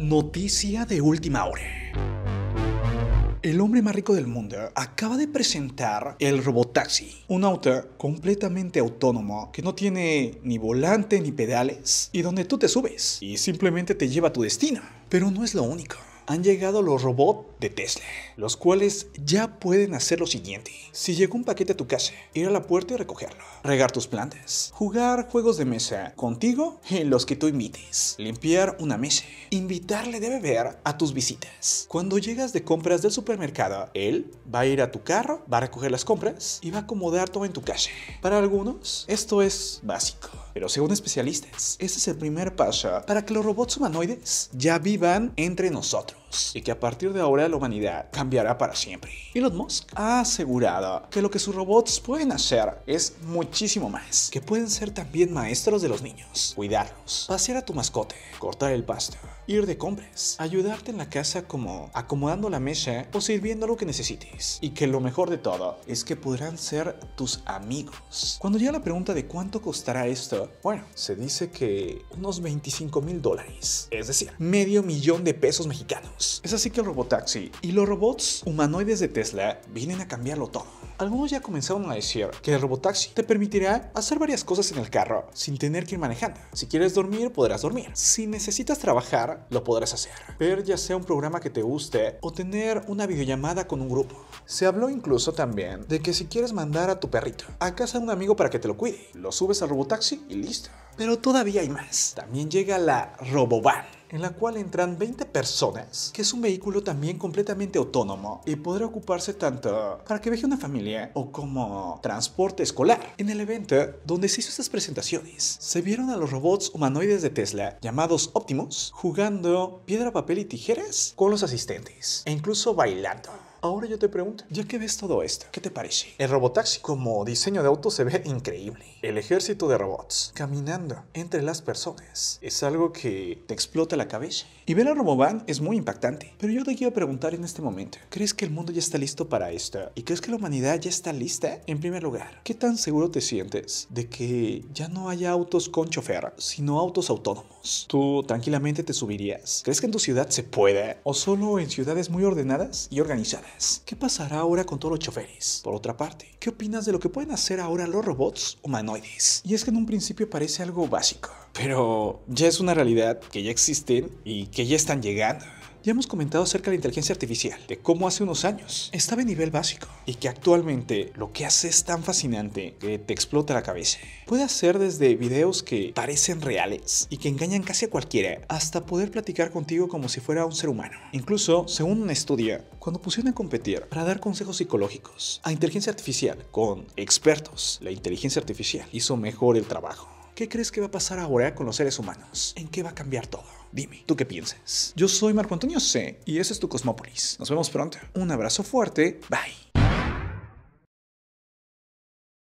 Noticia de última hora. El hombre más rico del mundo acaba de presentar el robotaxi, un auto completamente autónomo que no tiene ni volante ni pedales y donde tú te subes y simplemente te lleva a tu destino. Pero no es lo único han llegado los robots de Tesla, los cuales ya pueden hacer lo siguiente. Si llega un paquete a tu casa, ir a la puerta y recogerlo, regar tus plantas, jugar juegos de mesa contigo en los que tú invites, limpiar una mesa, invitarle de beber a tus visitas. Cuando llegas de compras del supermercado, él va a ir a tu carro, va a recoger las compras y va a acomodar todo en tu casa. Para algunos, esto es básico. Pero según especialistas, este es el primer paso para que los robots humanoides ya vivan entre nosotros y que a partir de ahora la humanidad cambiará para siempre. Elon Musk ha asegurado que lo que sus robots pueden hacer es muchísimo más, que pueden ser también maestros de los niños, cuidarlos, pasear a tu mascote, cortar el pasto, ir de compras, ayudarte en la casa como acomodando la mesa o sirviendo lo que necesites. Y que lo mejor de todo es que podrán ser tus amigos. Cuando llega la pregunta de cuánto costará esto, bueno, se dice que unos 25 mil dólares, es decir, medio millón de pesos mexicanos. Es así que el robotaxi y los robots humanoides de Tesla vienen a cambiarlo todo. Algunos ya comenzaron a decir que el robotaxi te permitirá hacer varias cosas en el carro sin tener que ir manejando. Si quieres dormir, podrás dormir. Si necesitas trabajar, lo podrás hacer. Ver ya sea un programa que te guste o tener una videollamada con un grupo. Se habló incluso también de que si quieres mandar a tu perrito a casa de un amigo para que te lo cuide, lo subes al robotaxi y listo. Pero todavía hay más. También llega la Roboban en la cual entran 20 personas, que es un vehículo también completamente autónomo y podrá ocuparse tanto para que veje una familia o como transporte escolar. En el evento donde se hizo estas presentaciones, se vieron a los robots humanoides de Tesla llamados Optimus jugando piedra, papel y tijeras con los asistentes e incluso bailando. Ahora yo te pregunto, ya qué ves todo esto, ¿qué te parece? El robotaxi como diseño de auto se ve increíble. El ejército de robots caminando entre las personas es algo que te explota la cabeza. Y ver a Robovan es muy impactante. Pero yo te quiero preguntar en este momento, ¿crees que el mundo ya está listo para esto? ¿Y crees que la humanidad ya está lista? En primer lugar, ¿qué tan seguro te sientes de que ya no haya autos con chofer, sino autos autónomos? ¿Tú tranquilamente te subirías? ¿Crees que en tu ciudad se puede? ¿O solo en ciudades muy ordenadas y organizadas? ¿Qué pasará ahora con todos los choferes? Por otra parte, ¿qué opinas de lo que pueden hacer ahora los robots humanoides? Y es que en un principio parece algo básico, pero ya es una realidad que ya existen y que ya están llegando. Ya hemos comentado acerca de la inteligencia artificial, de cómo hace unos años estaba en nivel básico y que actualmente lo que hace es tan fascinante que te explota la cabeza. Puede hacer desde videos que parecen reales y que engañan casi a cualquiera, hasta poder platicar contigo como si fuera un ser humano. Incluso, según un estudio, cuando pusieron a competir para dar consejos psicológicos a inteligencia artificial con expertos, la inteligencia artificial hizo mejor el trabajo. ¿Qué crees que va a pasar ahora con los seres humanos? ¿En qué va a cambiar todo? Dime, ¿tú qué piensas? Yo soy Marco Antonio C y ese es tu Cosmópolis. Nos vemos pronto. Un abrazo fuerte. Bye.